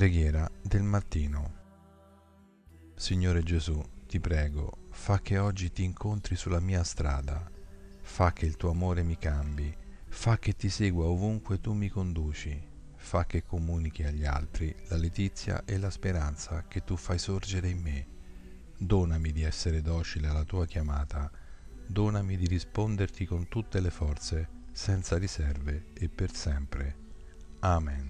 Preghiera del mattino. Signore Gesù, ti prego, fa che oggi ti incontri sulla mia strada, fa che il tuo amore mi cambi, fa che ti segua ovunque tu mi conduci, fa che comunichi agli altri la letizia e la speranza che tu fai sorgere in me. Donami di essere docile alla tua chiamata, donami di risponderti con tutte le forze, senza riserve e per sempre. Amen.